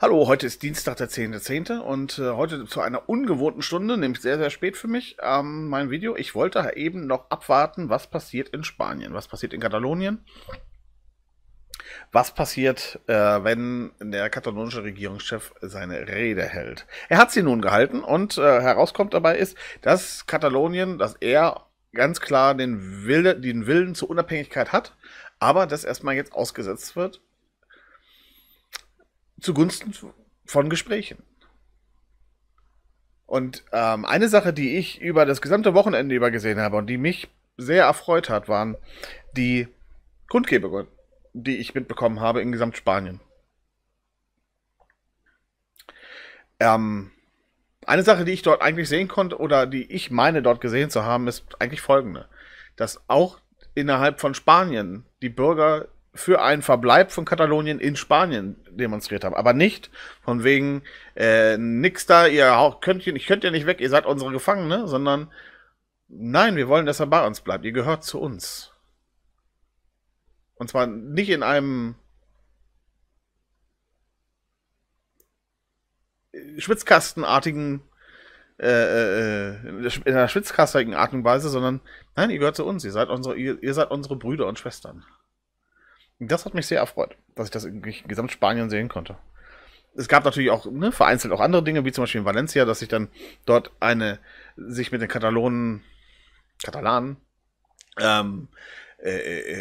Hallo, heute ist Dienstag, der 10.10. .10. und äh, heute zu einer ungewohnten Stunde, nämlich sehr, sehr spät für mich, ähm, mein Video. Ich wollte eben noch abwarten, was passiert in Spanien, was passiert in Katalonien. Was passiert, äh, wenn der katalonische Regierungschef seine Rede hält? Er hat sie nun gehalten und äh, herauskommt dabei ist, dass Katalonien, dass er ganz klar den, Wille, den Willen zur Unabhängigkeit hat, aber das erstmal jetzt ausgesetzt wird zugunsten von Gesprächen. Und ähm, eine Sache, die ich über das gesamte Wochenende über gesehen habe und die mich sehr erfreut hat, waren die Kundgebungen die ich mitbekommen habe, in Gesamtspanien. Ähm, eine Sache, die ich dort eigentlich sehen konnte oder die ich meine dort gesehen zu haben, ist eigentlich folgende. Dass auch innerhalb von Spanien die Bürger für einen Verbleib von Katalonien in Spanien demonstriert haben. Aber nicht von wegen äh, nix da, ihr könnt, ihr, könnt ihr nicht weg, ihr seid unsere Gefangene, sondern nein, wir wollen, dass er bei uns bleibt, ihr gehört zu uns. Und zwar nicht in einem äh, schwitzkastenartigen, äh, äh, äh, in einer schwitzkastigen Art und Weise, sondern nein, ihr gehört zu uns, ihr seid unsere, ihr, ihr seid unsere Brüder und Schwestern. Und das hat mich sehr erfreut, dass ich das in, in Gesamtspanien sehen konnte. Es gab natürlich auch ne, vereinzelt auch andere Dinge, wie zum Beispiel in Valencia, dass sich dann dort eine sich mit den Katalonen, Katalanen, ähm, äh, äh,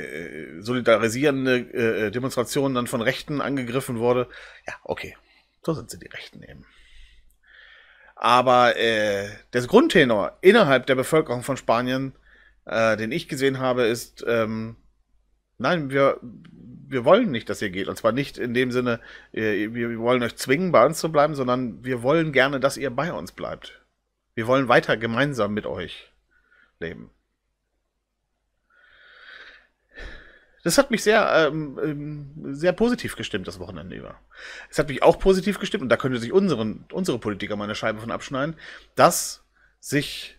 äh, solidarisierende äh, äh Demonstrationen dann von Rechten angegriffen wurde. Ja, okay, so sind sie die Rechten eben. Aber äh, das Grundtenor innerhalb der Bevölkerung von Spanien, äh, den ich gesehen habe, ist, ähm, nein, wir, wir wollen nicht, dass ihr geht. Und zwar nicht in dem Sinne, äh, wir, wir wollen euch zwingen, bei uns zu bleiben, sondern wir wollen gerne, dass ihr bei uns bleibt. Wir wollen weiter gemeinsam mit euch leben. das hat mich sehr, ähm, ähm, sehr positiv gestimmt das Wochenende über. Es hat mich auch positiv gestimmt, und da könnte sich unseren, unsere Politiker mal eine Scheibe von abschneiden, dass sich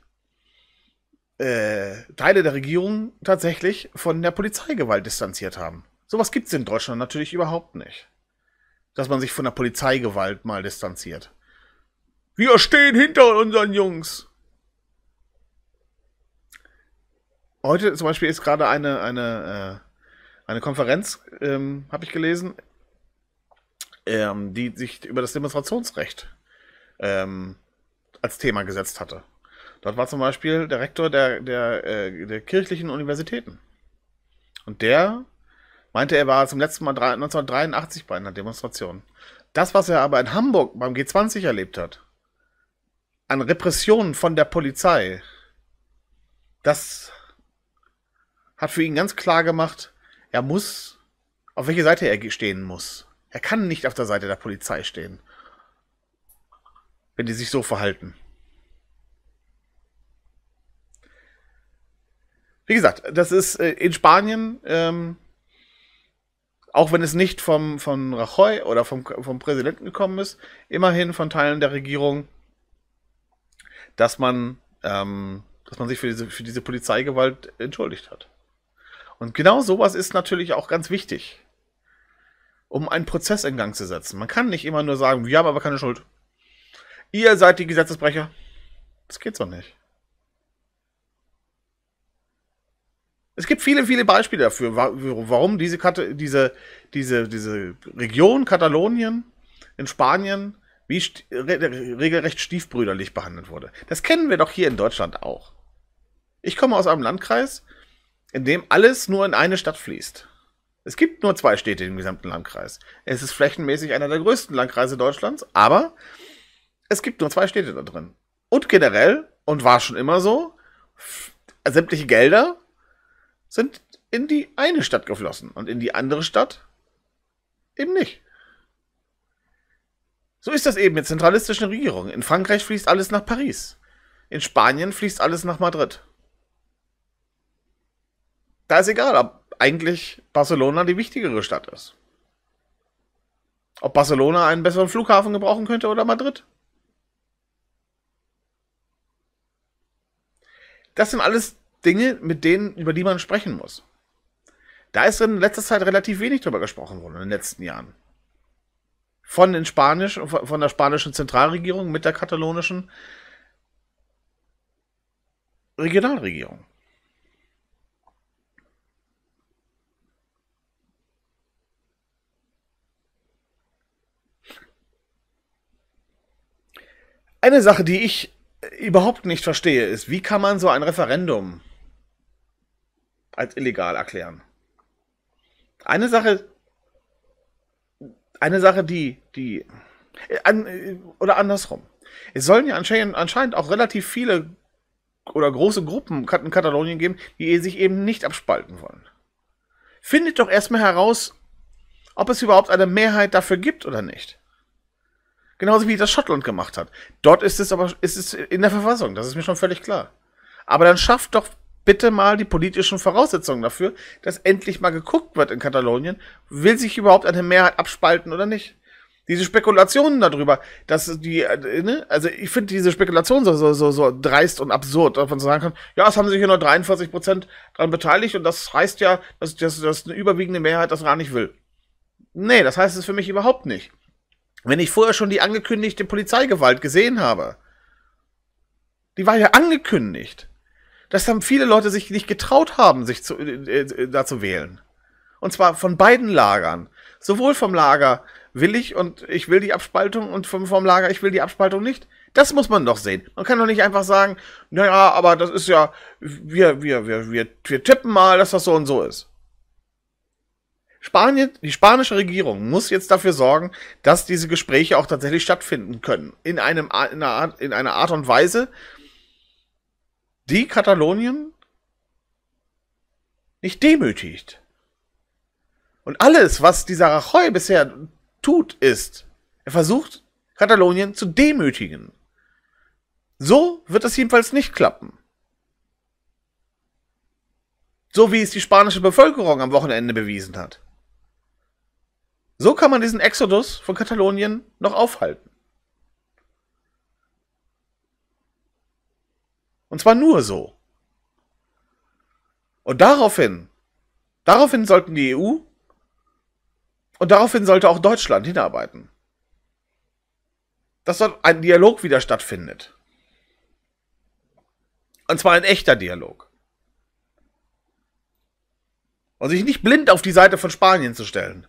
äh, Teile der Regierung tatsächlich von der Polizeigewalt distanziert haben. Sowas gibt es in Deutschland natürlich überhaupt nicht. Dass man sich von der Polizeigewalt mal distanziert. Wir stehen hinter unseren Jungs. Heute zum Beispiel ist gerade eine, eine äh, eine Konferenz, ähm, habe ich gelesen, ähm, die sich über das Demonstrationsrecht ähm, als Thema gesetzt hatte. Dort war zum Beispiel der Rektor der, der, äh, der kirchlichen Universitäten. Und der meinte, er war zum letzten Mal 1983 bei einer Demonstration. Das, was er aber in Hamburg beim G20 erlebt hat, an Repressionen von der Polizei, das hat für ihn ganz klar gemacht, er muss, auf welche Seite er stehen muss. Er kann nicht auf der Seite der Polizei stehen. Wenn die sich so verhalten. Wie gesagt, das ist äh, in Spanien, ähm, auch wenn es nicht vom, von Rajoy oder vom, vom Präsidenten gekommen ist, immerhin von Teilen der Regierung, dass man, ähm, dass man sich für diese, für diese Polizeigewalt entschuldigt hat. Und genau sowas ist natürlich auch ganz wichtig, um einen Prozess in Gang zu setzen. Man kann nicht immer nur sagen, wir haben aber keine Schuld. Ihr seid die Gesetzesbrecher. Das geht so nicht. Es gibt viele, viele Beispiele dafür, warum diese, Kata diese, diese, diese Region Katalonien in Spanien wie st re regelrecht stiefbrüderlich behandelt wurde. Das kennen wir doch hier in Deutschland auch. Ich komme aus einem Landkreis, in dem alles nur in eine Stadt fließt. Es gibt nur zwei Städte im gesamten Landkreis. Es ist flächenmäßig einer der größten Landkreise Deutschlands, aber es gibt nur zwei Städte da drin. Und generell, und war schon immer so, sämtliche Gelder sind in die eine Stadt geflossen und in die andere Stadt eben nicht. So ist das eben mit zentralistischen Regierungen. In Frankreich fließt alles nach Paris. In Spanien fließt alles nach Madrid da ist egal, ob eigentlich Barcelona die wichtigere Stadt ist. Ob Barcelona einen besseren Flughafen gebrauchen könnte oder Madrid. Das sind alles Dinge, mit denen, über die man sprechen muss. Da ist in letzter Zeit relativ wenig drüber gesprochen worden, in den letzten Jahren. Von, den Spanisch, von der spanischen Zentralregierung mit der katalonischen Regionalregierung. Eine Sache, die ich äh, überhaupt nicht verstehe, ist, wie kann man so ein Referendum als illegal erklären? Eine Sache, eine Sache, die, die, äh, an, äh, oder andersrum. Es sollen ja anscheinend auch relativ viele oder große Gruppen in Katalonien geben, die sich eben nicht abspalten wollen. Findet doch erstmal heraus, ob es überhaupt eine Mehrheit dafür gibt oder nicht. Genauso wie das Schottland gemacht hat. Dort ist es aber ist es in der Verfassung, das ist mir schon völlig klar. Aber dann schafft doch bitte mal die politischen Voraussetzungen dafür, dass endlich mal geguckt wird in Katalonien, will sich überhaupt eine Mehrheit abspalten oder nicht. Diese Spekulationen darüber, dass die, äh, ne? also ich finde diese Spekulation so, so, so, so dreist und absurd, dass man so sagen kann, ja, es haben sich hier nur 43 Prozent daran beteiligt und das heißt ja, dass, dass, dass eine überwiegende Mehrheit das gar nicht will. Nee, das heißt es für mich überhaupt nicht. Wenn ich vorher schon die angekündigte Polizeigewalt gesehen habe. Die war ja angekündigt. Dass dann viele Leute sich nicht getraut haben, sich zu, äh, äh, da zu wählen. Und zwar von beiden Lagern. Sowohl vom Lager will ich und ich will die Abspaltung und vom, vom Lager ich will die Abspaltung nicht. Das muss man doch sehen. Man kann doch nicht einfach sagen, naja, aber das ist ja, wir, wir, wir, wir, wir tippen mal, dass das so und so ist. Spanien, die spanische Regierung muss jetzt dafür sorgen, dass diese Gespräche auch tatsächlich stattfinden können. In, einem, in, einer, Art, in einer Art und Weise, die Katalonien nicht demütigt. Und alles, was dieser Rajoy bisher tut, ist, er versucht, Katalonien zu demütigen. So wird es jedenfalls nicht klappen. So wie es die spanische Bevölkerung am Wochenende bewiesen hat. So kann man diesen Exodus von Katalonien noch aufhalten. Und zwar nur so. Und daraufhin, daraufhin sollten die EU und daraufhin sollte auch Deutschland hinarbeiten. Dass dort ein Dialog wieder stattfindet. Und zwar ein echter Dialog. Und sich nicht blind auf die Seite von Spanien zu stellen.